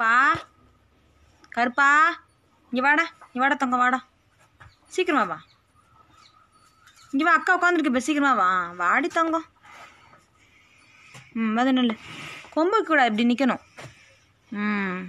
கருப்பா கருப்பா இங்கே வாடா இங்கே வாடா தங்க வாடா சீக்கிரமா வா இங்கே வா அக்கா உட்காந்துருக்கு இப்போ சீக்கிரமா வா வாடி தங்கம் ம் அது நல்ல கொம்புக்கு கூட இப்படி நிற்கணும் ம்